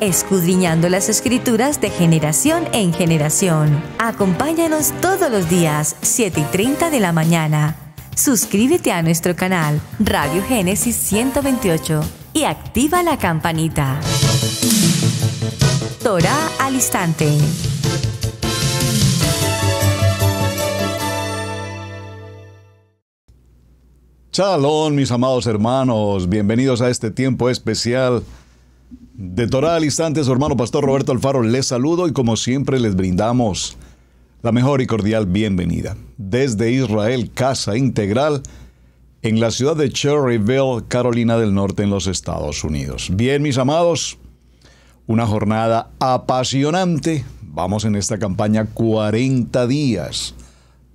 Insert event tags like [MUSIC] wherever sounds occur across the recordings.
escudriñando las escrituras de generación en generación. Acompáñanos todos los días, 7 y 30 de la mañana. Suscríbete a nuestro canal Radio Génesis 128 y activa la campanita. Torah al instante. Chalón mis amados hermanos, bienvenidos a este tiempo especial de Torá al instante, su hermano Pastor Roberto Alfaro les saludo y como siempre les brindamos la mejor y cordial bienvenida. Desde Israel, Casa Integral, en la ciudad de Cherryville, Carolina del Norte, en los Estados Unidos. Bien, mis amados, una jornada apasionante. Vamos en esta campaña 40 días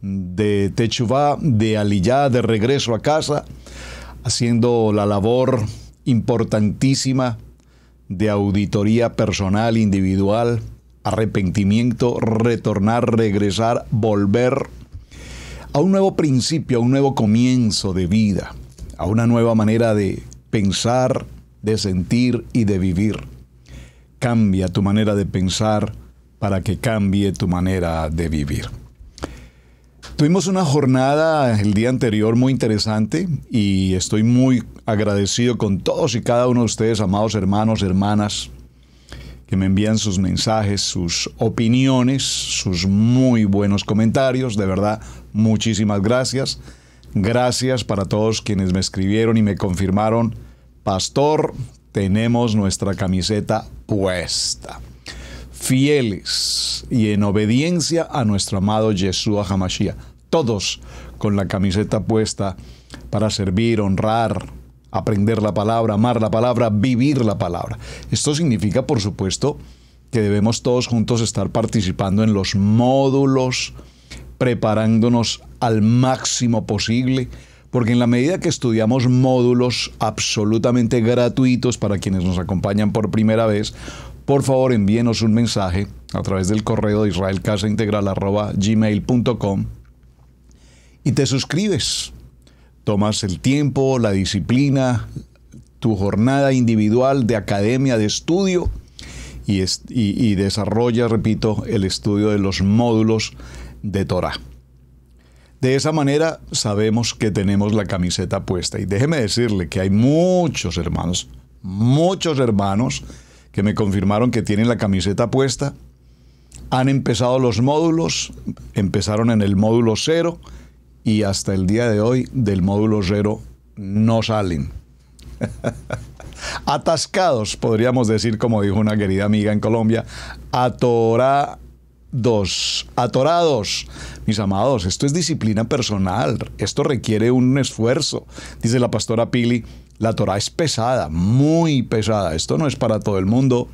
de Techuvá, de Aliyá, de regreso a casa, haciendo la labor importantísima de auditoría personal, individual, arrepentimiento, retornar, regresar, volver a un nuevo principio, a un nuevo comienzo de vida, a una nueva manera de pensar, de sentir y de vivir. Cambia tu manera de pensar para que cambie tu manera de vivir. Tuvimos una jornada el día anterior muy interesante y estoy muy agradecido con todos y cada uno de ustedes, amados hermanos, hermanas, que me envían sus mensajes, sus opiniones, sus muy buenos comentarios. De verdad, muchísimas gracias. Gracias para todos quienes me escribieron y me confirmaron, Pastor, tenemos nuestra camiseta puesta fieles y en obediencia a nuestro amado Yeshua Hamashiach todos con la camiseta puesta para servir, honrar, aprender la palabra, amar la palabra, vivir la palabra. Esto significa, por supuesto, que debemos todos juntos estar participando en los módulos, preparándonos al máximo posible, porque en la medida que estudiamos módulos absolutamente gratuitos para quienes nos acompañan por primera vez, por favor envíenos un mensaje a través del correo de IsraelCasaIntegral.com y te suscribes. Tomas el tiempo, la disciplina, tu jornada individual de academia, de estudio y, es, desarrollas, repito, el estudio de los módulos de Torah. De esa manera sabemos que tenemos la camiseta puesta. Y déjeme decirle que hay muchos hermanos, muchos hermanos que me confirmaron que tienen la camiseta puesta. Han empezado los módulos, empezaron en el módulo cero, y hasta el día de hoy del módulo cero no salen. [LAUGHS] Atascados, podríamos decir, como dijo una querida amiga en Colombia, atorados atorados. Mis amados, esto es disciplina personal, esto requiere un esfuerzo. Dice la pastora Pili, la Torah es pesada, muy pesada, esto no es para todo el mundo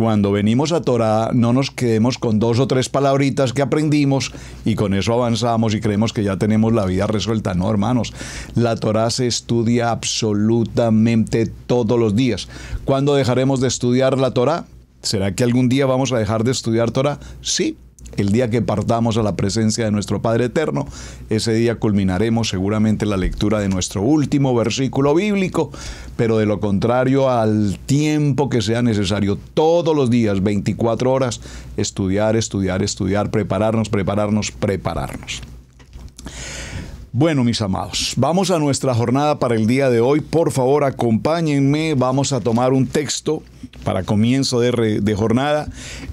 cuando venimos a Torah no nos quedemos con dos o tres palabritas que aprendimos y con eso avanzamos y creemos que ya tenemos la vida resuelta. No, hermanos, la Torah se estudia absolutamente todos los días. ¿Cuándo dejaremos de estudiar la Torah? ¿Será que algún día vamos a dejar de estudiar Torah? Sí, el día que partamos a la presencia de nuestro Padre Eterno, ese día culminaremos seguramente la lectura de nuestro último versículo bíblico, pero de lo contrario, al tiempo que sea necesario, todos los días, 24 horas, estudiar, estudiar, estudiar, prepararnos, prepararnos, prepararnos. Bueno, mis amados, vamos a nuestra jornada para el día de hoy. Por favor, acompáñenme. Vamos a tomar un texto para comienzo de, jornada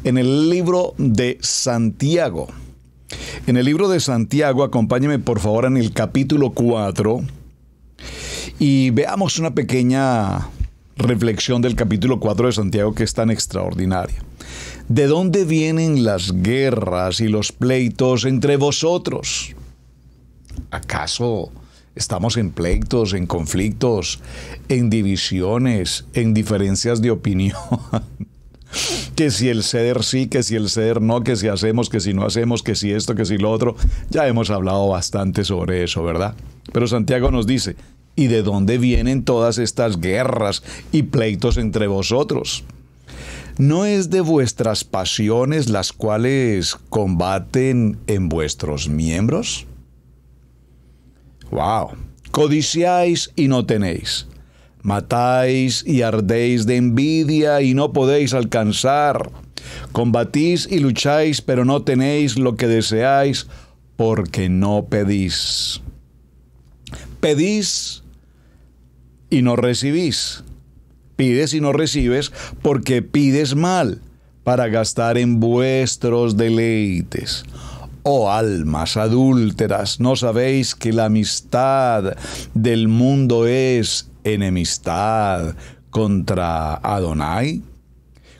en el libro de Santiago. En el libro de Santiago, acompáñenme por favor en el capítulo 4 y veamos una pequeña reflexión del capítulo 4 de Santiago que es tan extraordinaria. ¿De dónde vienen las guerras y los pleitos entre vosotros? ¿acaso estamos en pleitos, en conflictos, en divisiones, en diferencias de opinión? [LAUGHS] que si el ser sí, que si el ser no, que si hacemos, que si no hacemos, que si esto, que si lo otro. Ya hemos hablado bastante sobre eso, ¿verdad? Pero Santiago nos dice, ¿y de dónde vienen todas estas guerras y pleitos entre vosotros? ¿No es de vuestras pasiones las cuales combaten en vuestros miembros? Wow. Codiciáis y no tenéis. Matáis y ardéis de envidia y no podéis alcanzar. Combatís y lucháis, pero no tenéis lo que deseáis porque no pedís. Pedís y no recibís. Pides y no recibes porque pides mal para gastar en vuestros deleites. Oh almas adúlteras, ¿no sabéis que la amistad del mundo es enemistad contra Adonai?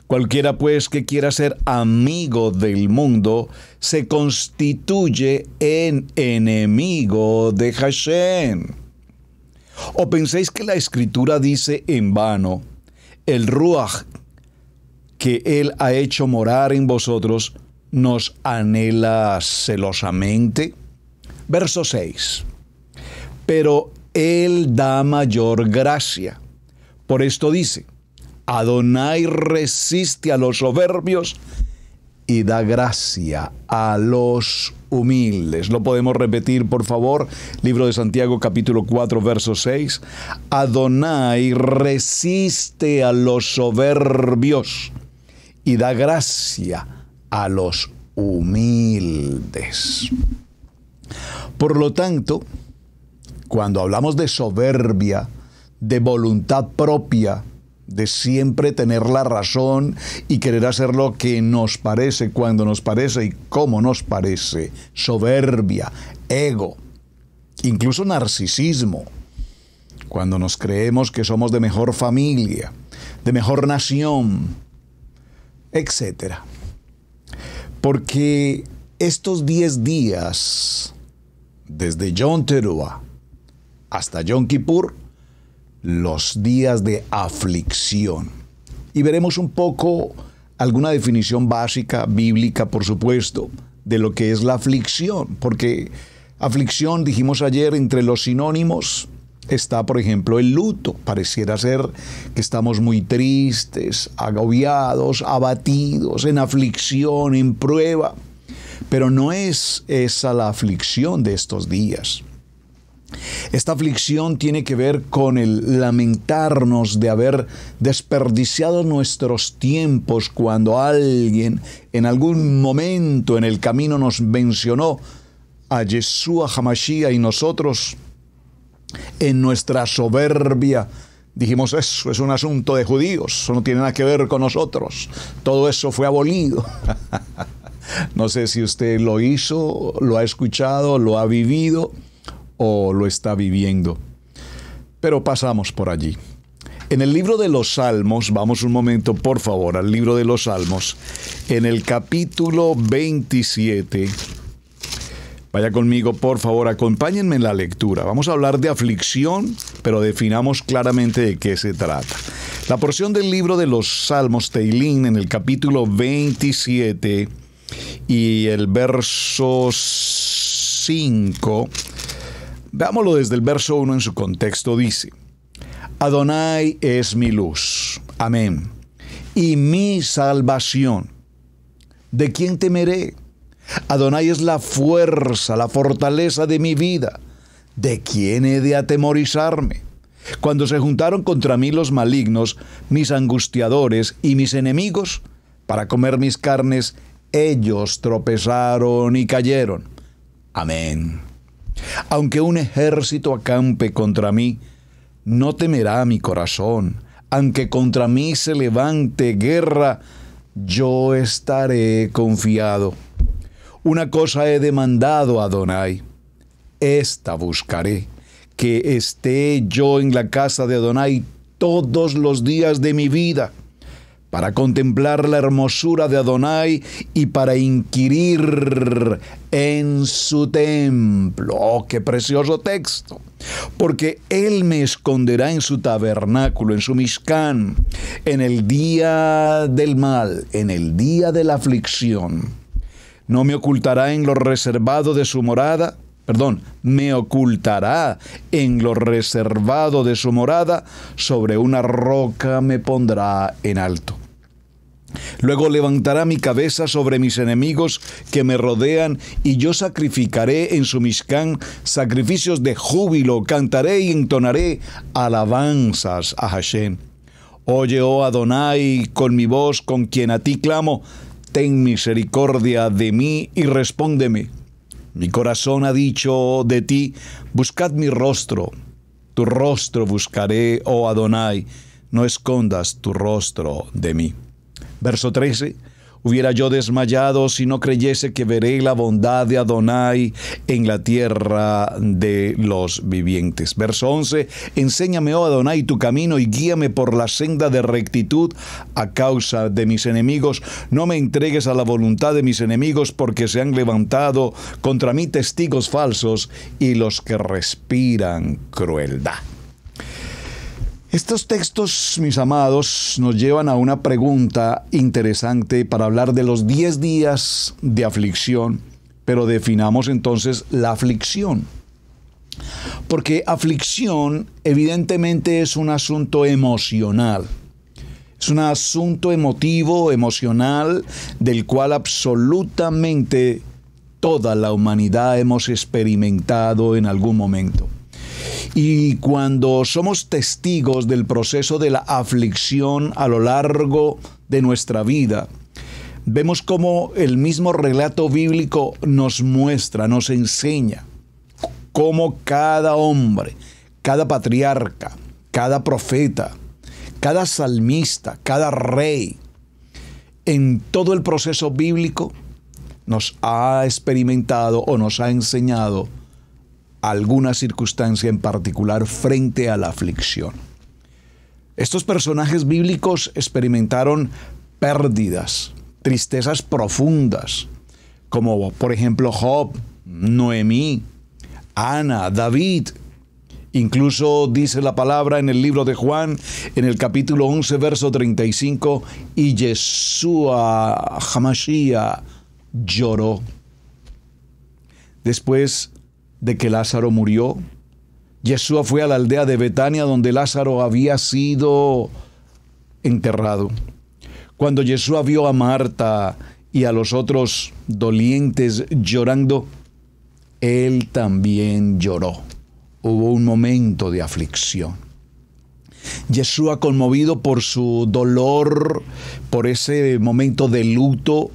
Cualquiera pues que quiera ser amigo del mundo se constituye en enemigo de Hashem. ¿O penséis que la escritura dice en vano, el ruach que él ha hecho morar en vosotros, nos anhela celosamente. Verso 6. Pero Él da mayor gracia. Por esto dice, Adonai resiste a los soberbios y da gracia a los humildes. Lo podemos repetir, por favor. Libro de Santiago capítulo 4, verso 6. Adonai resiste a los soberbios y da gracia a los humildes. Por lo tanto, cuando hablamos de soberbia, de voluntad propia, de siempre tener la razón y querer hacer lo que nos parece, cuando nos parece y cómo nos parece, soberbia, ego, incluso narcisismo, cuando nos creemos que somos de mejor familia, de mejor nación, etcétera. Porque estos 10 días, desde John Teruah hasta Yom Kippur, los días de aflicción. Y veremos un poco alguna definición básica, bíblica, por supuesto, de lo que es la aflicción, porque aflicción, dijimos ayer, entre los sinónimos, está, por ejemplo, el luto. Pareciera ser que estamos muy tristes, agobiados, abatidos, en aflicción, en prueba. Pero no es esa la aflicción de estos días. Esta aflicción tiene que ver con el lamentarnos de haber desperdiciado nuestros tiempos cuando alguien en algún momento en el camino nos mencionó a Yeshua Hamashiach y nosotros en nuestra soberbia. Dijimos, eso es un asunto de judíos, eso no tiene nada que ver con nosotros. Todo eso fue abolido. [LAUGHS] no sé si usted lo hizo, lo ha escuchado, lo ha vivido o lo está viviendo. Pero pasamos por allí. En el libro de los Salmos, vamos un momento por favor al libro de los Salmos, en el capítulo 27, Vaya conmigo, por favor, acompáñenme en la lectura. Vamos a hablar de aflicción, pero definamos claramente de qué se trata. La porción del libro de los Salmos, Teilín, en el capítulo 27 y el verso 5, veámoslo desde el verso 1 en su contexto, dice, Adonai es mi luz, amén, y mi salvación. ¿De quién temeré? Adonai es la fuerza, la fortaleza de mi vida. ¿De quién he de atemorizarme? Cuando se juntaron contra mí los malignos, mis angustiadores y mis enemigos, para comer mis carnes, ellos tropezaron y cayeron. Amén. Aunque un ejército acampe contra mí, no temerá mi corazón. Aunque contra mí se levante guerra, yo estaré confiado. Una cosa he demandado a Adonai, esta buscaré, que esté yo en la casa de Adonai todos los días de mi vida, para contemplar la hermosura de Adonai y para inquirir en su templo. ¡Oh, qué precioso texto! Porque Él me esconderá en su tabernáculo, en su mishkan, en el día del mal, en el día de la aflicción no me ocultará en lo reservado de su morada, perdón, me ocultará en lo reservado de su morada, sobre una roca me pondrá en alto. Luego levantará mi cabeza sobre mis enemigos que me rodean, y yo sacrificaré en su miscán sacrificios de júbilo, cantaré y entonaré alabanzas a Hashem. Oye, oh Adonai, con mi voz, con quien a ti clamo, ten misericordia de mí y respóndeme. Mi corazón ha dicho de ti, buscad mi rostro. Tu rostro buscaré, oh Adonai, no escondas tu rostro de mí. Verso 13. Hubiera yo desmayado si no creyese que veré la bondad de Adonai en la tierra de los vivientes. Verso 11. Enséñame, oh Adonai, tu camino y guíame por la senda de rectitud a causa de mis enemigos. No me entregues a la voluntad de mis enemigos porque se han levantado contra mí testigos falsos y los que respiran crueldad. Estos textos, mis amados, nos llevan a una pregunta interesante para hablar de los 10 días de aflicción, pero definamos entonces la aflicción. Porque aflicción evidentemente es un asunto emocional. Es un asunto emotivo, emocional, del cual absolutamente toda la humanidad hemos experimentado en algún momento. Y cuando somos testigos del proceso de la aflicción a lo largo de nuestra vida, vemos cómo el mismo relato bíblico nos muestra, nos enseña cómo cada hombre, cada patriarca, cada profeta, cada salmista, cada rey, en todo el proceso bíblico nos ha experimentado o nos ha enseñado alguna circunstancia en particular frente a la aflicción. Estos personajes bíblicos experimentaron pérdidas, tristezas profundas, como por ejemplo Job, Noemí, Ana, David. Incluso dice la palabra en el libro de Juan, en el capítulo 11, verso 35, y Yeshua Hamashia lloró. Después de que Lázaro murió. Jesús fue a la aldea de Betania donde Lázaro había sido enterrado. Cuando Jesús vio a Marta y a los otros dolientes llorando, él también lloró. Hubo un momento de aflicción. Jesús conmovido por su dolor, por ese momento de luto,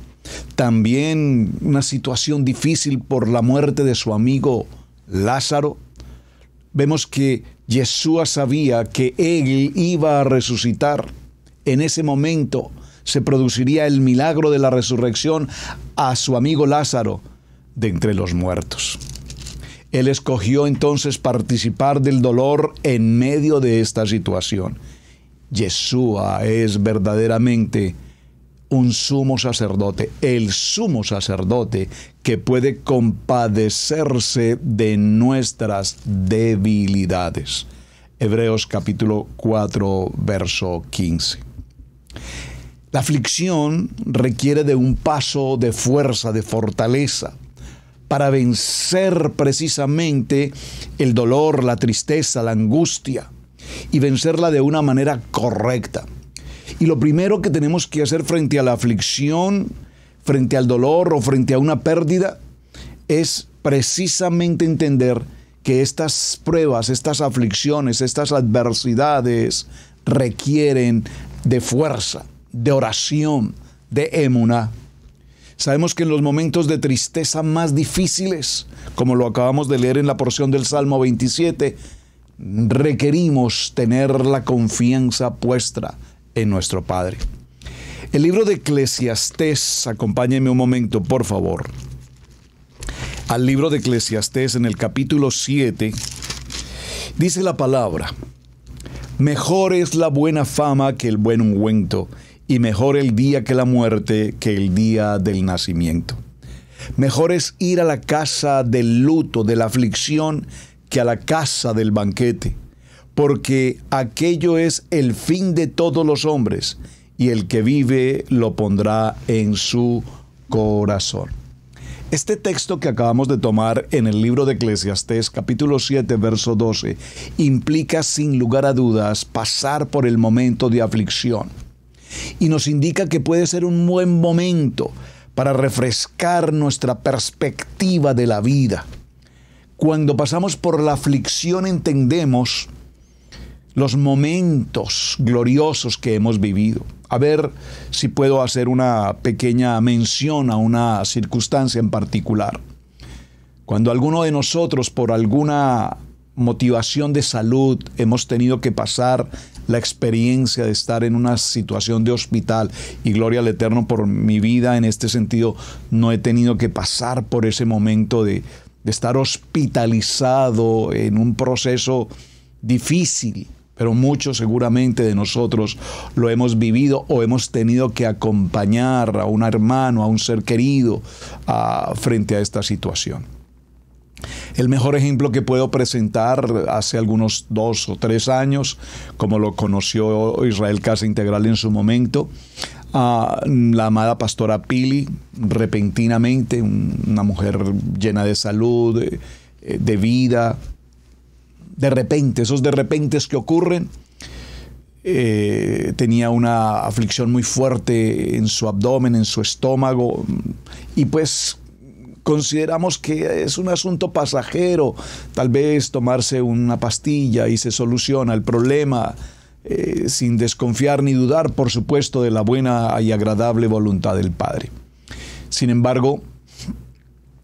también una situación difícil por la muerte de su amigo Lázaro. Vemos que Yeshua sabía que él iba a resucitar. En ese momento se produciría el milagro de la resurrección a su amigo Lázaro de entre los muertos. Él escogió entonces participar del dolor en medio de esta situación. Yeshua es verdaderamente un sumo sacerdote, el sumo sacerdote que puede compadecerse de nuestras debilidades. Hebreos capítulo 4, verso 15. La aflicción requiere de un paso de fuerza, de fortaleza, para vencer precisamente el dolor, la tristeza, la angustia y vencerla de una manera correcta. Y lo primero que tenemos que hacer frente a la aflicción, frente al dolor o frente a una pérdida, es precisamente entender que estas pruebas, estas aflicciones, estas adversidades requieren de fuerza, de oración, de emuná. Sabemos que en los momentos de tristeza más difíciles, como lo acabamos de leer en la porción del Salmo 27, requerimos tener la confianza puesta en nuestro Padre. El libro de Eclesiastés, acompáñenme un momento, por favor. Al libro de Eclesiastés en el capítulo 7, dice la palabra, mejor es la buena fama que el buen ungüento, y mejor el día que la muerte que el día del nacimiento. Mejor es ir a la casa del luto, de la aflicción, que a la casa del banquete porque aquello es el fin de todos los hombres, y el que vive lo pondrá en su corazón. Este texto que acabamos de tomar en el libro de Eclesiastés capítulo 7 verso 12 implica sin lugar a dudas pasar por el momento de aflicción y nos indica que puede ser un buen momento para refrescar nuestra perspectiva de la vida. Cuando pasamos por la aflicción entendemos los momentos gloriosos que hemos vivido. A ver si puedo hacer una pequeña mención a una circunstancia en particular. Cuando alguno de nosotros por alguna motivación de salud hemos tenido que pasar la experiencia de estar en una situación de hospital y gloria al Eterno por mi vida en este sentido no he tenido que pasar por ese momento de, estar hospitalizado en un proceso difícil pero muchos seguramente de nosotros lo hemos vivido o hemos tenido que acompañar a un hermano, a un ser querido frente a esta situación. El mejor ejemplo que puedo presentar hace algunos dos o tres años, como lo conoció Israel Casa Integral en su momento, a la amada pastora Pili, repentinamente, una mujer llena de salud, de vida, de repente, esos de repente que ocurren. Eh, tenía una aflicción muy fuerte en su abdomen, en su estómago, mm, y pues consideramos que es un asunto pasajero, tal vez tomarse una pastilla y se soluciona el problema, eh, sin desconfiar ni dudar, por supuesto, de la buena y agradable voluntad del Padre. Sin embargo,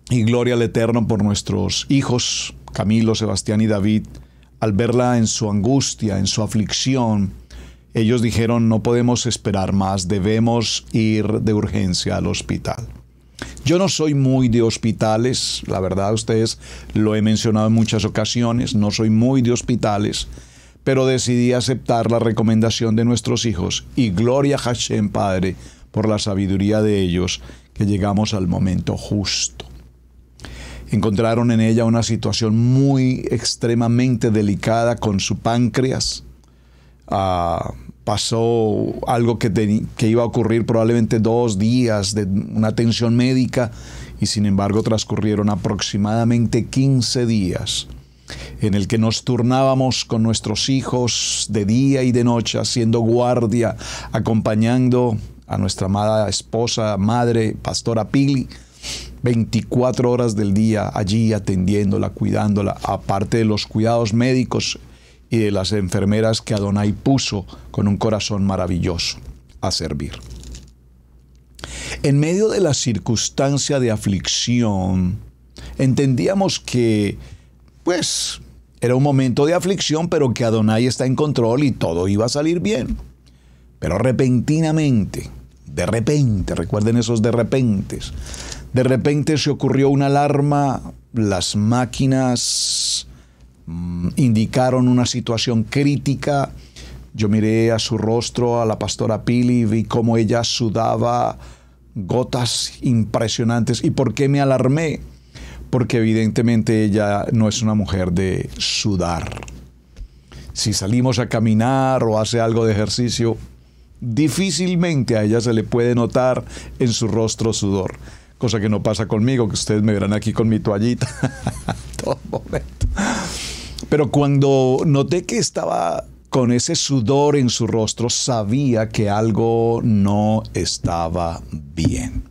y gloria al Eterno por nuestros hijos, Camilo, Sebastián y David, al verla en su angustia, en su aflicción, ellos dijeron, no podemos esperar más, debemos ir de urgencia al hospital. Yo no soy muy de hospitales, la verdad ustedes lo he mencionado en muchas ocasiones, no soy muy de hospitales, pero decidí aceptar la recomendación de nuestros hijos y gloria a Hashem Padre por la sabiduría de ellos que llegamos al momento justo encontraron en ella una situación muy extremadamente delicada con su páncreas. Ah, pasó algo que, que, iba a ocurrir probablemente dos días de una atención médica y sin embargo transcurrieron aproximadamente 15 días en el que nos turnábamos con nuestros hijos de día y de noche haciendo guardia, acompañando a nuestra amada esposa, madre, pastora Pili, 24 horas del día allí atendiéndola, cuidándola, aparte de los cuidados médicos y de las enfermeras que Adonai puso con un corazón maravilloso a servir. En medio de la circunstancia de aflicción, entendíamos que, pues, era un momento de aflicción, pero que Adonai está en control y todo iba a salir bien. Pero repentinamente, de repente, recuerden esos de repentes, de repente se ocurrió una alarma, las máquinas mm, indicaron una situación crítica. Yo miré a su rostro, a la pastora Pili, vi cómo ella sudaba gotas impresionantes. ¿Y por qué me alarmé? Porque evidentemente ella no es una mujer de sudar. Si salimos a caminar o hace algo de ejercicio, difícilmente a ella se le puede notar en su rostro sudor cosa que no pasa conmigo, que ustedes me verán aquí con mi toallita [LAUGHS] todo momento. Pero cuando noté que estaba con ese sudor en su rostro, sabía que algo no estaba bien.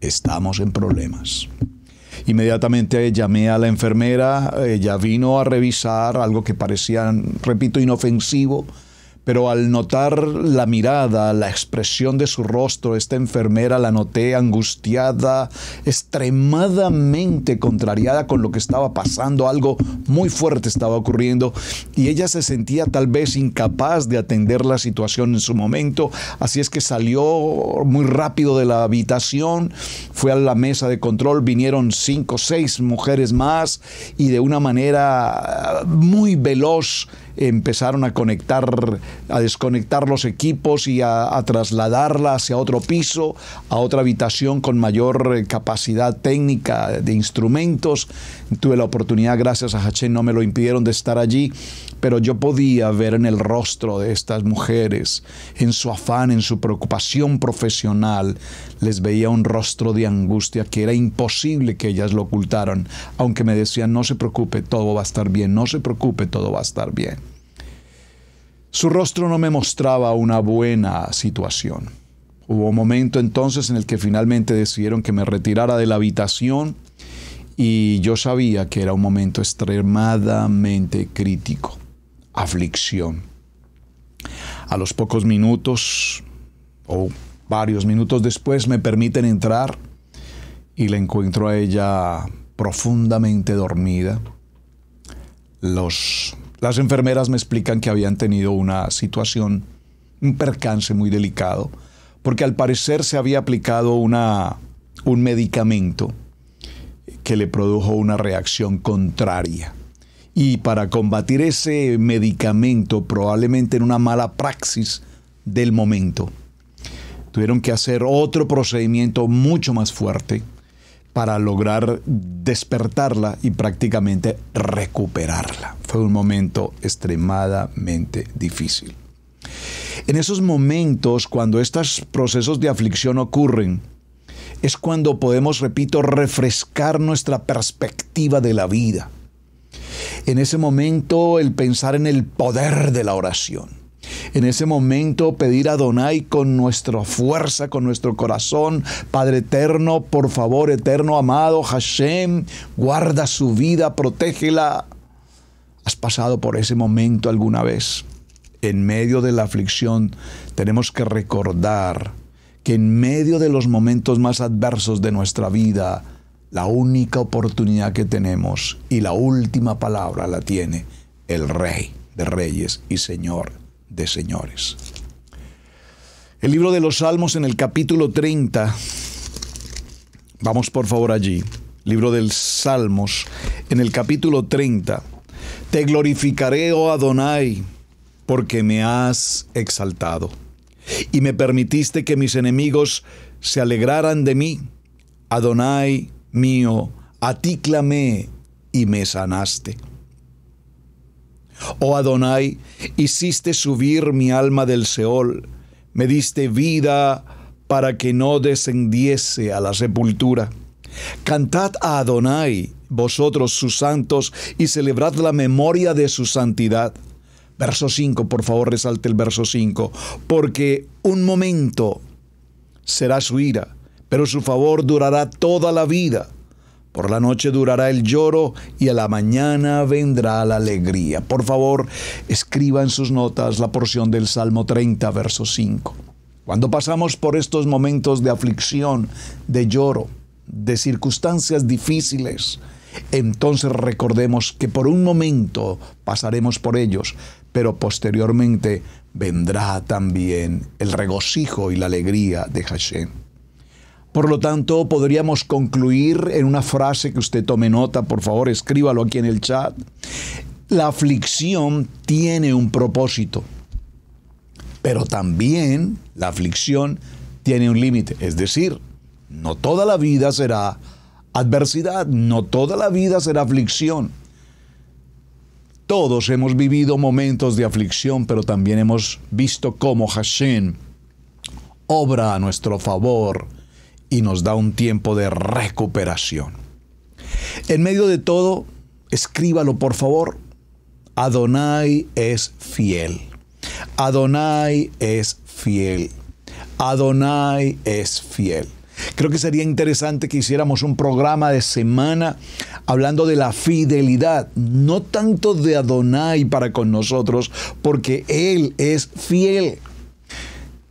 Estamos en problemas. Inmediatamente llamé a la enfermera, ella vino a revisar algo que parecía, repito, inofensivo, pero al notar la mirada, la expresión de su rostro, esta enfermera la noté angustiada, extremadamente contrariada con lo que estaba pasando, algo muy fuerte estaba ocurriendo y ella se sentía tal vez incapaz de atender la situación en su momento, así es que salió muy rápido de la habitación, fue a la mesa de control, vinieron cinco o seis mujeres más y de una manera muy veloz empezaron a conectar, a desconectar los equipos y a, a trasladarla hacia otro piso, a otra habitación con mayor eh, capacidad técnica de instrumentos. Tuve la oportunidad, gracias a Haché, no me lo impidieron de estar allí, pero yo podía ver en el rostro de estas mujeres, en su afán, en su preocupación profesional, les veía un rostro de angustia que era imposible que ellas lo ocultaran, aunque me decían, no se preocupe, todo va a estar bien, no se preocupe, todo va a estar bien. Su rostro no me mostraba una buena situación. Hubo un momento entonces en el que finalmente decidieron que me retirara de la habitación y yo sabía que era un momento extremadamente crítico, aflicción. A los pocos minutos o varios minutos después me permiten entrar y la encuentro a ella profundamente dormida. las enfermeras me explican que habían tenido una situación, un percance muy delicado, porque al parecer se había aplicado un medicamento que le produjo una reacción contraria. Y para combatir ese medicamento, probablemente en una mala praxis del momento, tuvieron que hacer otro procedimiento mucho más fuerte para lograr despertarla y prácticamente recuperarla. Fue un momento extremadamente difícil. En esos momentos, cuando estos procesos de aflicción ocurren, es cuando podemos, repito, refrescar nuestra perspectiva de la vida. En ese momento el pensar en el poder de la oración. En ese momento pedir a Donai con nuestra fuerza, con nuestro corazón, Padre eterno, por favor, eterno amado Hashem, guarda su vida, protégela. ¿Has pasado por ese momento alguna vez? En medio de la aflicción tenemos que recordar que en medio de los momentos más adversos de nuestra vida, la única oportunidad que tenemos y la última palabra la tiene el Rey de Reyes y Señor de Señores. El libro de los Salmos en el capítulo 30, vamos por favor allí, libro del Salmos en el capítulo 30, te glorificaré, oh Adonai, porque me has exaltado y me permitiste que mis enemigos se alegraran de mí. Adonai mío, a ti clamé y me sanaste. Oh Adonai, hiciste subir mi alma del Seol, me diste vida para que no descendiese a la sepultura. Cantad a Adonai, vosotros sus santos, y celebrad la memoria de su santidad Verso 5, por favor, resalte el verso 5. Porque un momento será su ira, pero su favor durará toda la vida. Por la noche durará el lloro y a la mañana vendrá la alegría. Por favor, escriba en sus notas la porción del Salmo 30, verso 5. Cuando pasamos por estos momentos de aflicción, de lloro, de circunstancias difíciles, entonces recordemos que por un momento pasaremos por ellos, pero posteriormente vendrá también el regocijo y la alegría de Hashem. Por lo tanto, podríamos concluir en una frase que usted tome nota, por favor, escríbalo aquí en el chat. La aflicción tiene un propósito, pero también la aflicción tiene un límite, es decir, no toda la vida será adversidad, no toda la vida será aflicción. Todos hemos vivido momentos de aflicción, pero también hemos visto cómo Hashem obra a nuestro favor y nos da un tiempo de recuperación. En medio de todo, escríbalo por favor. Adonai es fiel. Adonai es fiel. Adonai es fiel. Creo que sería interesante que hiciéramos un programa de semana hablando de la fidelidad, no tanto de Adonai para con nosotros, porque Él es fiel.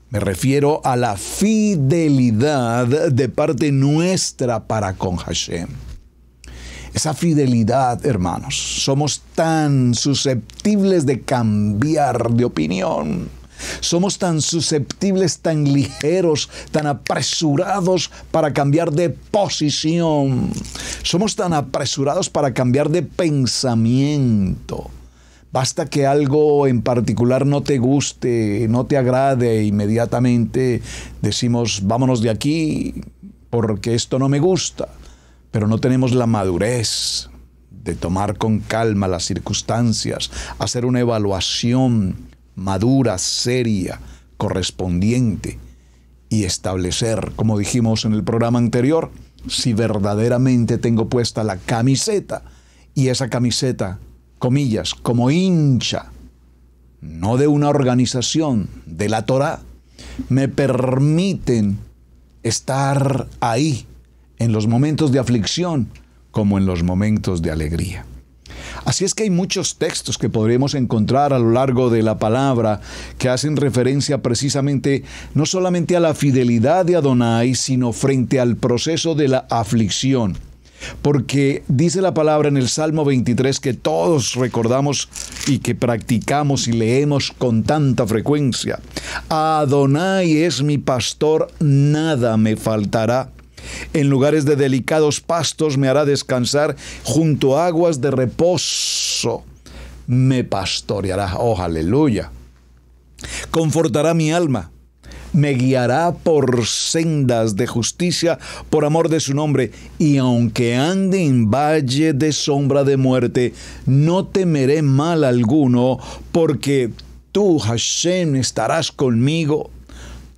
Me refiero a la fidelidad de parte nuestra para con Hashem. Esa fidelidad, hermanos, somos tan susceptibles de cambiar de opinión somos tan susceptibles, tan ligeros, tan apresurados para cambiar de posición. Somos tan apresurados para cambiar de pensamiento. Basta que algo en particular no te guste, no te agrade, inmediatamente decimos, vámonos de aquí porque esto no me gusta. Pero no tenemos la madurez de tomar con calma las circunstancias, hacer una evaluación madura, seria, correspondiente y establecer, como dijimos en el programa anterior, si verdaderamente tengo puesta la camiseta y esa camiseta, comillas, como hincha, no de una organización, de la Torah, me permiten estar ahí en los momentos de aflicción como en los momentos de alegría. Así es que hay muchos textos que podremos encontrar a lo largo de la palabra que hacen referencia precisamente no solamente a la fidelidad de Adonai, sino frente al proceso de la aflicción. Porque dice la palabra en el Salmo 23 que todos recordamos y que practicamos y leemos con tanta frecuencia. Adonai es mi pastor, nada me faltará. En lugares de delicados pastos me hará descansar, junto a aguas de reposo me pastoreará. Oh, aleluya. Confortará mi alma. Me guiará por sendas de justicia por amor de su nombre, y aunque ande en valle de sombra de muerte, no temeré mal alguno, porque tú, Hashem, estarás conmigo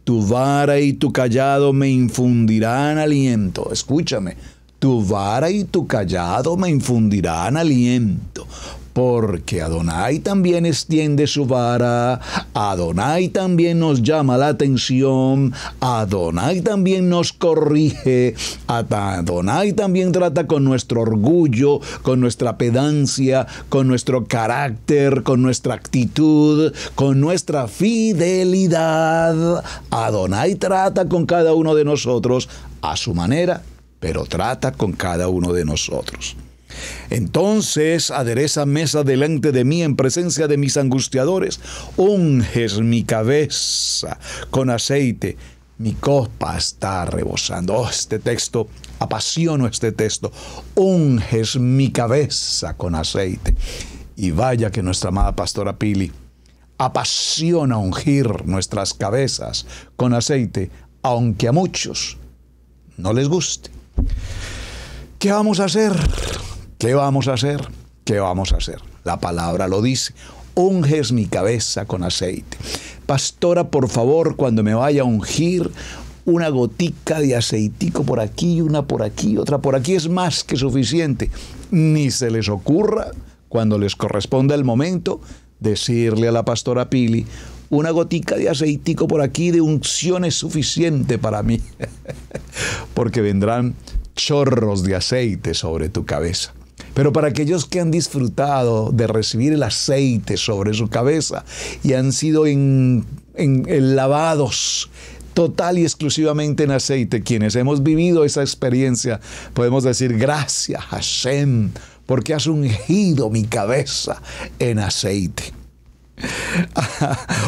tu vara y tu callado me infundirán aliento. Escúchame, tu vara y tu callado me infundirán aliento porque Adonai también extiende su vara, Adonai también nos llama la atención, Adonai también nos corrige, Adonai también trata con nuestro orgullo, con nuestra pedancia, con nuestro carácter, con nuestra actitud, con nuestra fidelidad. Adonai trata con cada uno de nosotros a su manera, pero trata con cada uno de nosotros. Entonces adereza mesa delante de mí en presencia de mis angustiadores, unges mi cabeza con aceite, mi copa está rebosando. Oh, este texto, apasiono este texto, unges mi cabeza con aceite. Y vaya que nuestra amada pastora Pili apasiona ungir nuestras cabezas con aceite, aunque a muchos no les guste. ¿Qué vamos a hacer? ¿Qué vamos a hacer? ¿Qué vamos a hacer? La palabra lo dice. Unges mi cabeza con aceite. Pastora, por favor, cuando me vaya a ungir, una gotica de aceitico por aquí, una por aquí, otra por aquí, es más que suficiente. Ni se les ocurra, cuando les corresponda el momento, decirle a la pastora Pili, una gotica de aceitico por aquí de unción es suficiente para mí, [LAUGHS] porque vendrán chorros de aceite sobre tu cabeza. Pero para aquellos que han disfrutado de recibir el aceite sobre su cabeza y han sido en, lavados total y exclusivamente en aceite, quienes hemos vivido esa experiencia, podemos decir gracias Hashem, porque has ungido mi cabeza en aceite. [LAUGHS]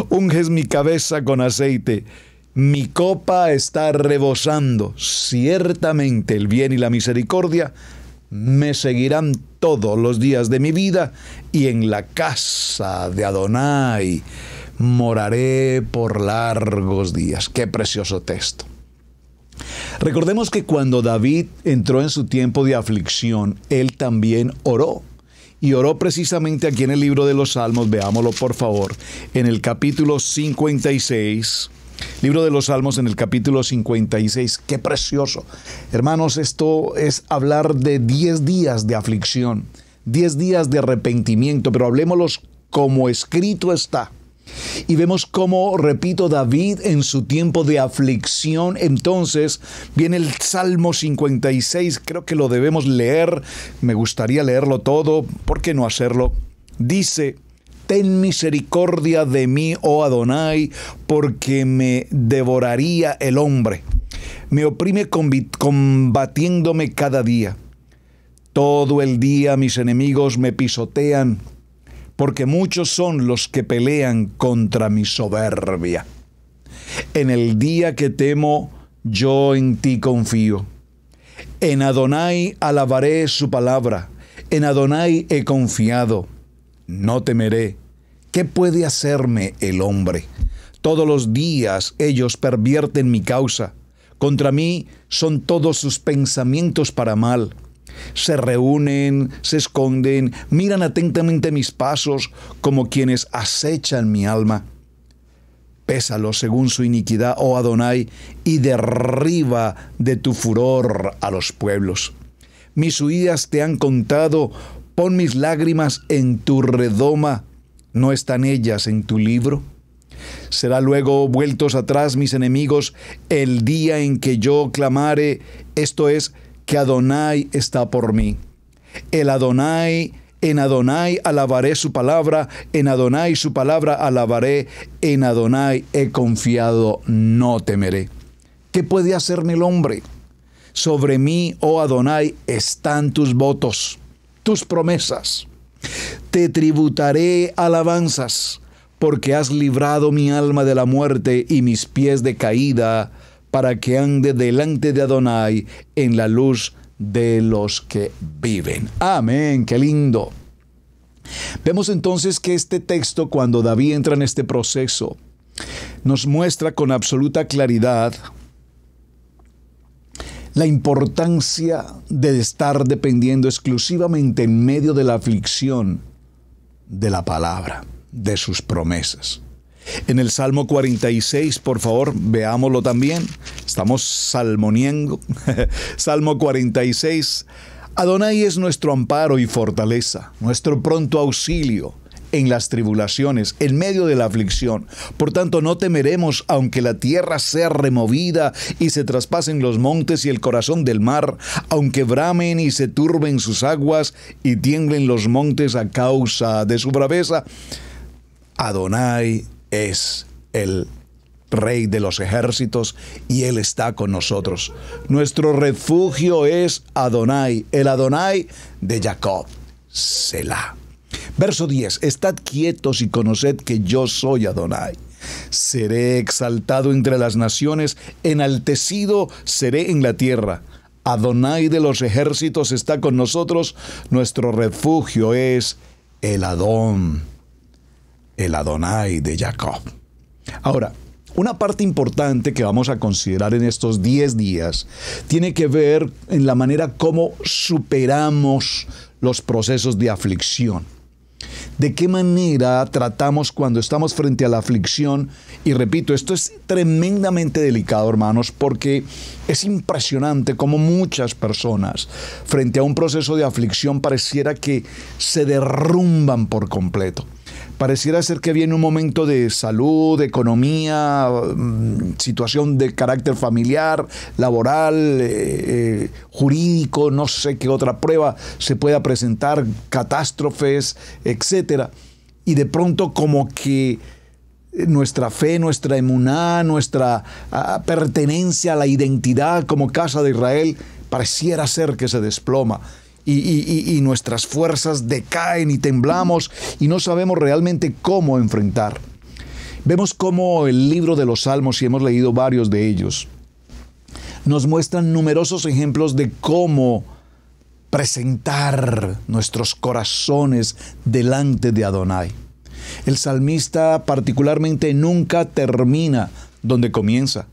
Unges mi cabeza con aceite. Mi copa está rebosando. Ciertamente el bien y la misericordia me seguirán todos los días de mi vida y en la casa de Adonai moraré por largos días. Qué precioso texto. Recordemos que cuando David entró en su tiempo de aflicción, él también oró. Y oró precisamente aquí en el libro de los Salmos, veámoslo por favor, en el capítulo 56 Libro de los Salmos en el capítulo 56. Qué precioso. Hermanos, esto es hablar de 10 días de aflicción, 10 días de arrepentimiento, pero hablemos como escrito está. Y vemos cómo, repito, David en su tiempo de aflicción, entonces viene el Salmo 56, creo que lo debemos leer, me gustaría leerlo todo, ¿por qué no hacerlo? Dice, ten misericordia de mí, oh Adonai, porque me devoraría el hombre. Me oprime combatiéndome cada día. Todo el día mis enemigos me pisotean, porque muchos son los que pelean contra mi soberbia. En el día que temo, yo en ti confío. En Adonai alabaré su palabra, en Adonai he confiado no temeré. ¿Qué puede hacerme el hombre? Todos los días ellos pervierten mi causa. Contra mí son todos sus pensamientos para mal. Se reúnen, se esconden, miran atentamente mis pasos como quienes acechan mi alma. Pésalo según su iniquidad, oh Adonai, y derriba de tu furor a los pueblos. Mis huidas te han contado Pon mis lágrimas en tu redoma, ¿no están ellas en tu libro? Será luego vueltos atrás mis enemigos el día en que yo clamare, esto es, que Adonai está por mí. El Adonai, en Adonai alabaré su palabra, en Adonai su palabra alabaré, en Adonai he confiado, no temeré. ¿Qué puede hacerme el hombre? Sobre mí, oh Adonai, están tus votos tus promesas. Te tributaré alabanzas, porque has librado mi alma de la muerte y mis pies de caída, para que ande delante de Adonai en la luz de los que viven. Amén, qué lindo. Vemos entonces que este texto, cuando David entra en este proceso, nos muestra con absoluta claridad la importancia de estar dependiendo exclusivamente en medio de la aflicción de la palabra, de sus promesas. En el Salmo 46, por favor, veámoslo también. Estamos salmoniendo. [LAUGHS] Salmo 46. Adonai es nuestro amparo y fortaleza, nuestro pronto auxilio en las tribulaciones, en medio de la aflicción. Por tanto, no temeremos aunque la tierra sea removida y se traspasen los montes y el corazón del mar, aunque bramen y se turben sus aguas y tiemblen los montes a causa de su braveza. Adonai es el Rey de los ejércitos, y Él está con nosotros. Nuestro refugio es Adonai, el Adonai de Jacob. Selah. Verso 10, estad quietos y conoced que yo soy Adonai. Seré exaltado entre las naciones, enaltecido seré en la tierra. Adonai de los ejércitos está con nosotros, nuestro refugio es el Adón, el Adonai de Jacob. Ahora, una parte importante que vamos a considerar en estos 10 días tiene que ver en la manera como superamos los procesos de aflicción de qué manera tratamos cuando estamos frente a la aflicción. Y repito, esto es tremendamente delicado, hermanos, porque es impresionante como muchas personas frente a un proceso de aflicción pareciera que se derrumban por completo pareciera ser que viene un momento de salud, economía, mm, situación de carácter familiar, laboral, eh, eh, jurídico, no sé qué otra prueba se pueda presentar, catástrofes, etc. Y de pronto como que nuestra fe, nuestra emuná, nuestra ah, pertenencia a la identidad como casa de Israel, pareciera ser que se desploma y, nuestras fuerzas decaen y temblamos y no sabemos realmente cómo enfrentar. Vemos cómo el libro de los Salmos, y hemos leído varios de ellos, nos muestran numerosos ejemplos de cómo presentar nuestros corazones delante de Adonai. El salmista particularmente nunca termina donde comienza.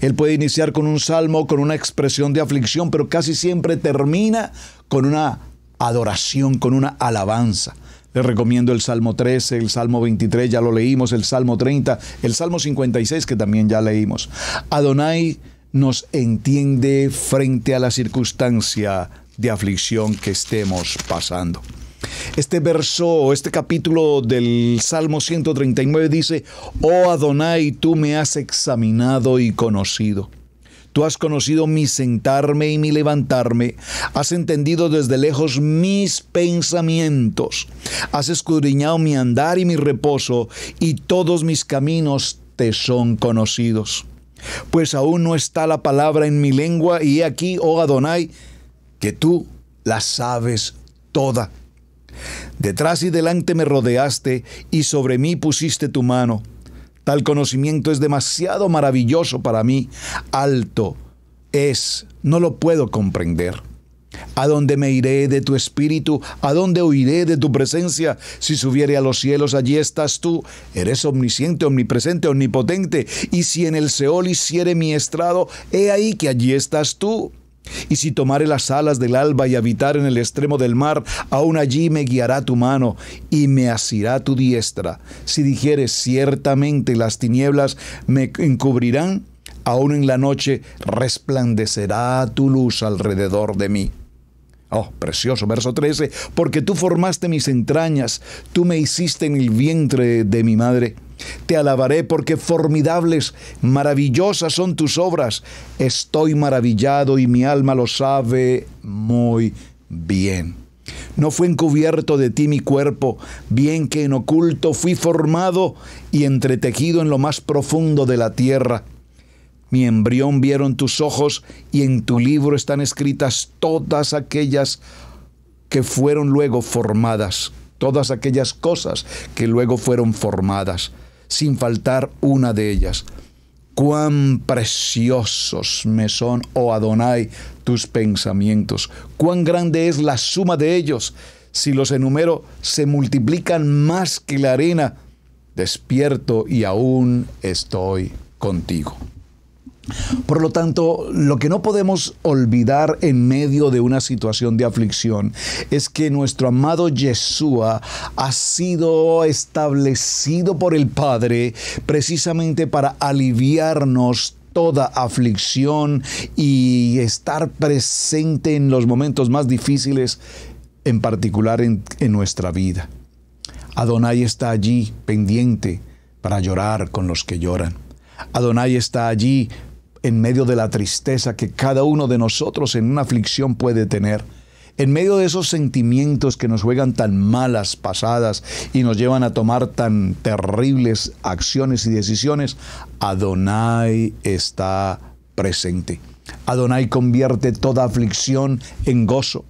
Él puede iniciar con un salmo, con una expresión de aflicción, pero casi siempre termina con una adoración, con una alabanza. Les recomiendo el Salmo 13, el Salmo 23, ya lo leímos, el Salmo 30, el Salmo 56, que también ya leímos. Adonai nos entiende frente a la circunstancia de aflicción que estemos pasando. Este verso, este capítulo del Salmo 139 dice, Oh Adonai, tú me has examinado y conocido. Tú has conocido mi sentarme y mi levantarme. Has entendido desde lejos mis pensamientos. Has escudriñado mi andar y mi reposo, y todos mis caminos te son conocidos. Pues aún no está la palabra en mi lengua, y he aquí, oh Adonai, que tú la sabes toda. Detrás y delante me rodeaste y sobre mí pusiste tu mano. Tal conocimiento es demasiado maravilloso para mí. Alto es, no lo puedo comprender. ¿A dónde me iré de tu espíritu? ¿A dónde huiré de tu presencia? Si subiere a los cielos, allí estás tú. Eres omnisciente, omnipresente, omnipotente. Y si en el Seol hiciere mi estrado, he ahí que allí estás tú. Y si tomare las alas del alba y habitar en el extremo del mar, aún allí me guiará tu mano y me asirá tu diestra. Si dijere ciertamente las tinieblas me encubrirán, aún en la noche resplandecerá tu luz alrededor de mí. Oh, precioso, verso 13, porque tú formaste mis entrañas, tú me hiciste en el vientre de mi madre. Te alabaré porque formidables, maravillosas son tus obras. Estoy maravillado y mi alma lo sabe muy bien. No fue encubierto de ti mi cuerpo, bien que en oculto fui formado y entretejido en lo más profundo de la tierra. Mi embrión vieron tus ojos y en tu libro están escritas todas aquellas que fueron luego formadas, todas aquellas cosas que luego fueron formadas sin faltar una de ellas. Cuán preciosos me son, oh Adonai, tus pensamientos. Cuán grande es la suma de ellos. Si los enumero, se multiplican más que la arena. Despierto y aún estoy contigo. Por lo tanto, lo que no podemos olvidar en medio de una situación de aflicción es que nuestro amado Yeshua ha sido establecido por el Padre precisamente para aliviarnos toda aflicción y estar presente en los momentos más difíciles, en particular en, nuestra vida. Adonai está allí pendiente para llorar con los que lloran. Adonai está allí en medio de la tristeza que cada uno de nosotros en una aflicción puede tener, en medio de esos sentimientos que nos juegan tan malas pasadas y nos llevan a tomar tan terribles acciones y decisiones, Adonai está presente. Adonai convierte toda aflicción en gozo.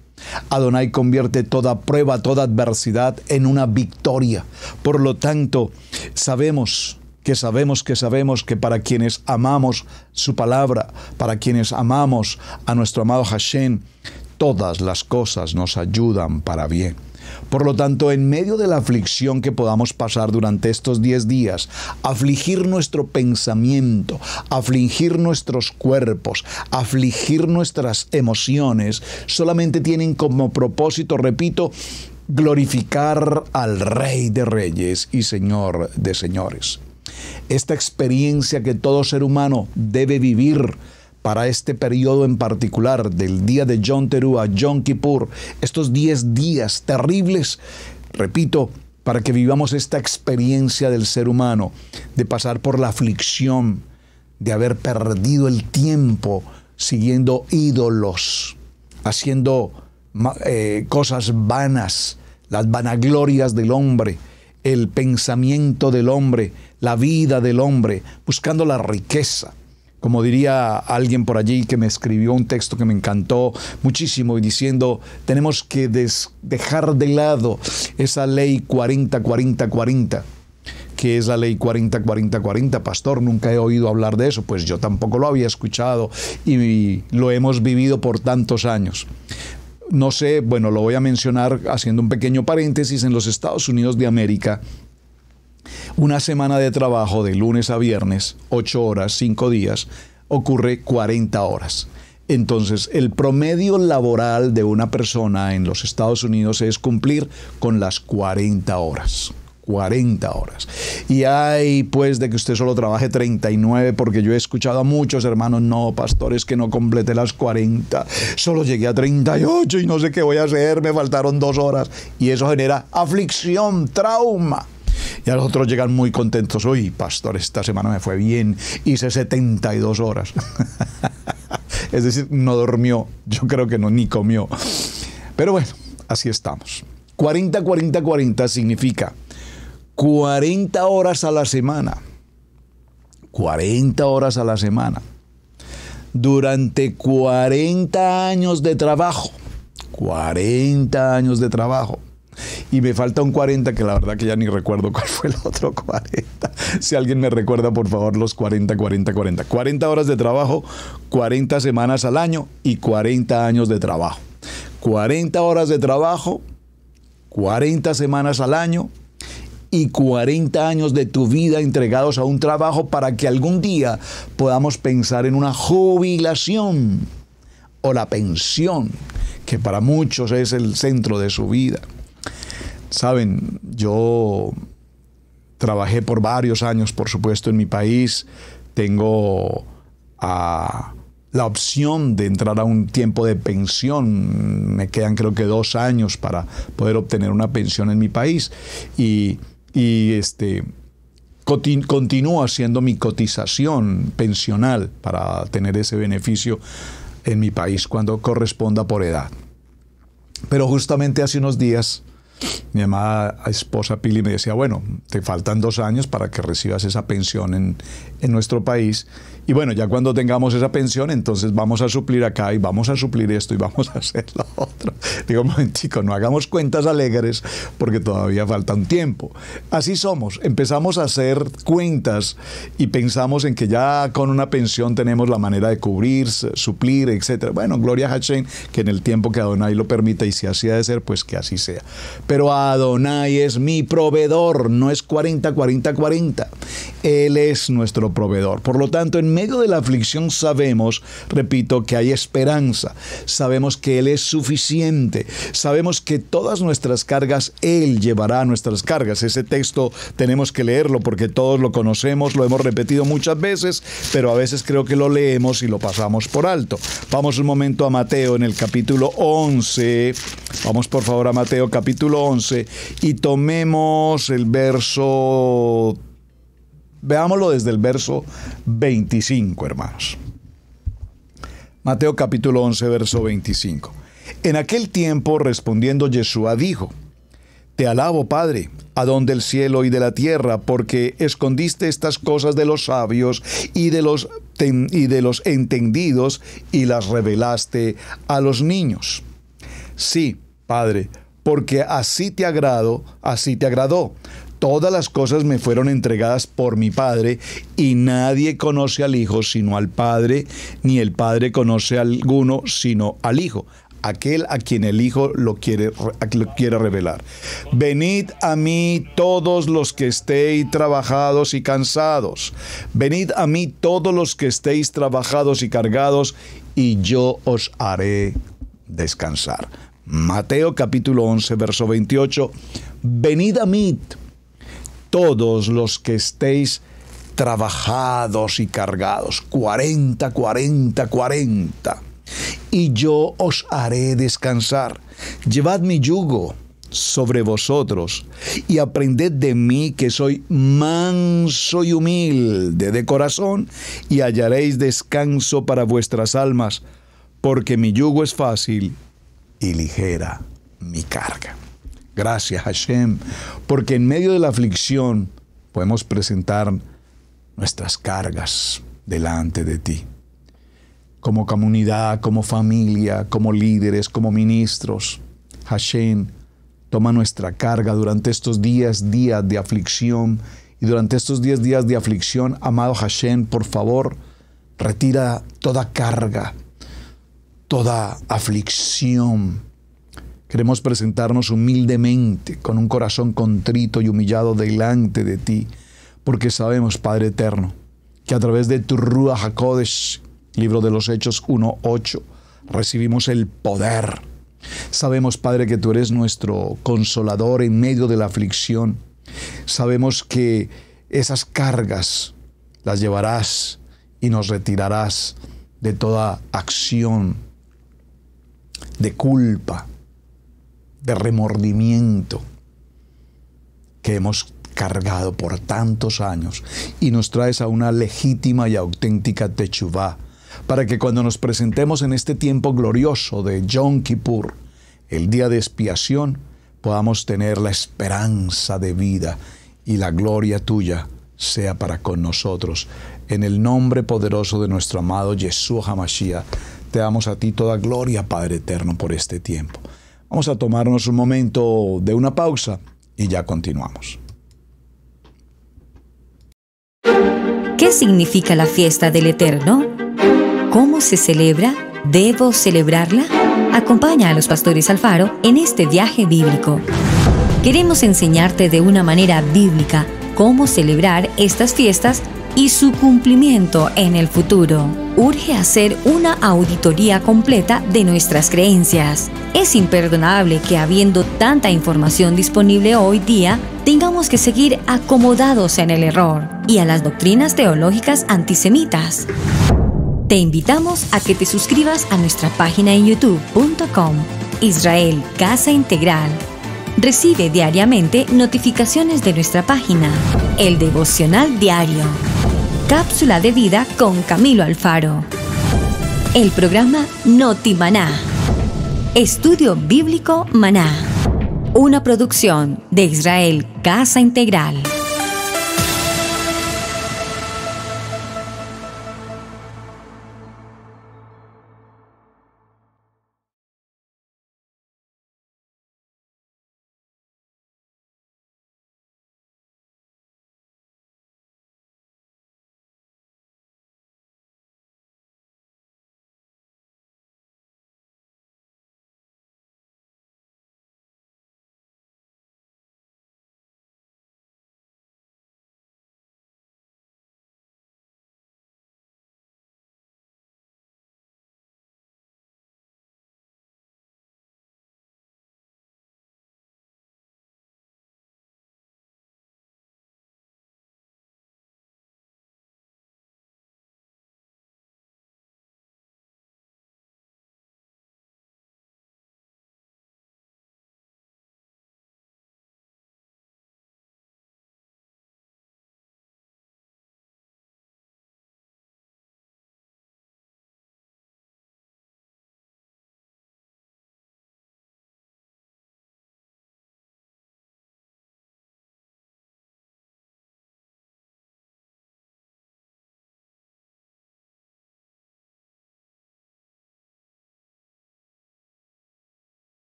Adonai convierte toda prueba, toda adversidad en una victoria. Por lo tanto, sabemos que sabemos que sabemos que para quienes amamos su palabra, para quienes amamos a nuestro amado Hashem, todas las cosas nos ayudan para bien. Por lo tanto, en medio de la aflicción que podamos pasar durante estos 10 días, afligir nuestro pensamiento, afligir nuestros cuerpos, afligir nuestras emociones, solamente tienen como propósito, repito, glorificar al Rey de Reyes y Señor de Señores. Esta experiencia que todo ser humano debe vivir para este periodo en particular, del día de John Teru a John Kippur, estos 10 días terribles, repito, para que vivamos esta experiencia del ser humano, de pasar por la aflicción, de haber perdido el tiempo siguiendo ídolos, haciendo eh, cosas vanas, las vanaglorias del hombre, el pensamiento del hombre, la vida del hombre, buscando la riqueza. Como diría alguien por allí que me escribió un texto que me encantó muchísimo y diciendo, tenemos que dejar de lado esa ley 40-40-40 que es la ley 40-40-40. Pastor, nunca he oído hablar de eso, pues yo tampoco lo había escuchado y lo hemos vivido por tantos años. No sé, bueno, lo voy a mencionar haciendo un pequeño paréntesis, en los Estados Unidos de América una semana de trabajo de lunes a viernes, 8 horas, 5 días, ocurre 40 horas. Entonces, el promedio laboral de una persona en los Estados Unidos es cumplir con las 40 horas. 40 horas. Y hay pues de que usted solo trabaje 39, porque yo he escuchado a muchos hermanos, no, pastores, que no complete las 40, solo llegué a 38 y no sé qué voy a hacer, me faltaron dos horas. Y eso genera aflicción, trauma. Y a los otros llegan muy contentos. hoy pastor, esta semana me fue bien. Hice 72 horas. [LAUGHS] es decir, no dormió. Yo creo que no, ni comió. Pero bueno, así estamos. 40, 40, 40 significa 40 horas a la semana. 40 horas a la semana. Durante 40 años de trabajo. 40 años de trabajo y me falta un 40 que la verdad que ya ni recuerdo cuál fue el otro 40. Si alguien me recuerda, por favor, los 40, 40, 40. 40 horas de trabajo, 40 semanas al año y 40 años de trabajo. 40 horas de trabajo, 40 semanas al año y 40 años de tu vida entregados a un trabajo para que algún día podamos pensar en una jubilación o la pensión, que para muchos es el centro de su vida. Saben, yo trabajé por varios años, por supuesto, en mi país. Tengo ah, la opción de entrar a un tiempo de pensión. Me quedan creo que dos años para poder obtener una pensión en mi país. Y, y este, continúo haciendo mi cotización pensional para tener ese beneficio en mi país cuando corresponda por edad. Pero justamente hace unos días mi amada esposa Pili me decía, bueno, te faltan dos años para que recibas esa pensión en, en nuestro país y bueno, ya cuando tengamos esa pensión, entonces vamos a suplir acá y vamos a suplir esto y vamos a hacer lo otro. Digo, un momentico, no hagamos cuentas alegres porque todavía falta un tiempo. Así somos, empezamos a hacer cuentas y pensamos en que ya con una pensión tenemos la manera de cubrir, suplir, etc. Bueno, gloria a que en el tiempo que Adonai lo permita y si así ha de ser, pues que así sea. Pero Adonai es mi proveedor, no es 40, 40, 40. Él es nuestro proveedor. Por lo tanto, en medio de la aflicción sabemos, repito, que hay esperanza, sabemos que Él es suficiente, sabemos que todas nuestras cargas, Él llevará nuestras cargas. Ese texto tenemos que leerlo porque todos lo conocemos, lo hemos repetido muchas veces, pero a veces creo que lo leemos y lo pasamos por alto. Vamos un momento a Mateo en el capítulo 11, vamos por favor a Mateo capítulo 11 y tomemos el verso Veámoslo desde el verso 25, hermanos. Mateo capítulo 11, verso 25. En aquel tiempo, respondiendo Yeshua, dijo, Te alabo, Padre, adón del cielo y de la tierra, porque escondiste estas cosas de los sabios y de los, y de los entendidos y las revelaste a los niños. Sí, Padre, porque así te agrado, así te agradó todas las cosas me fueron entregadas por mi Padre, y nadie conoce al Hijo sino al Padre, ni el Padre conoce a alguno sino al Hijo aquel a quien el Hijo lo quiere, quiere, revelar. Venid a mí todos los que estéis trabajados y cansados. Venid a mí todos los que estéis trabajados y cargados, y yo os haré descansar. Mateo capítulo 11, verso 28. Venid a mí todos los que estéis trabajados y cargados. 40, 40, 40. Y yo os haré descansar. Llevad mi yugo sobre vosotros y aprended de mí que soy manso y humilde de corazón y hallaréis descanso para vuestras almas, porque mi yugo es fácil y ligera mi carga. Gracias Hashem, porque en medio de la aflicción podemos presentar nuestras cargas delante de ti. Como comunidad, como familia, como líderes, como ministros, Hashem, toma nuestra carga durante estos días, días de aflicción. Y durante estos 10 días de aflicción, amado Hashem, por favor, retira toda carga, toda aflicción, Queremos presentarnos humildemente, con un corazón contrito y humillado delante de ti, porque sabemos, Padre eterno, que a través de tu Rúa Jacodes, libro de los Hechos 1.8, recibimos el poder. Sabemos, Padre, que tú eres nuestro consolador en medio de la aflicción. Sabemos que esas cargas las llevarás y nos retirarás de toda acción de culpa, de remordimiento que hemos cargado por tantos años y nos traes a una legítima y auténtica techubá para que cuando nos presentemos en este tiempo glorioso de Yom Kippur, el día de expiación, podamos tener la esperanza de vida y la gloria tuya sea para con nosotros. En el nombre poderoso de nuestro amado Yeshua Hamashiach, te damos a ti toda gloria, Padre eterno, por este tiempo. Vamos a tomarnos un momento de una pausa y ya continuamos. ¿Qué significa la fiesta del Eterno? ¿Cómo se celebra? ¿Debo celebrarla? Acompaña a los pastores Alfaro en este viaje bíblico. Queremos enseñarte de una manera bíblica cómo celebrar estas fiestas y su cumplimiento en el futuro. Urge hacer una auditoría completa de nuestras creencias. Es imperdonable que habiendo tanta información disponible hoy día, tengamos que seguir acomodados en el error y a las doctrinas teológicas antisemitas. Te invitamos a que te suscribas a nuestra página en youtube.com Israel Casa Integral. Recibe diariamente notificaciones de nuestra página, el devocional diario Cápsula de Vida con Camilo Alfaro. El programa Noti Maná Estudio Bíblico Maná. Una producción de Israel Casa Integral.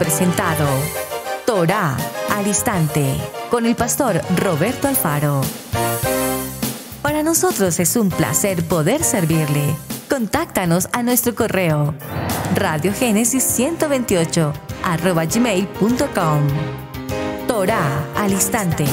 presentado Torah al instante con el pastor Roberto Alfaro. Para nosotros es un placer poder servirle. Contáctanos a nuestro correo radiogénesis128 arroba gmail.com. Torah al instante.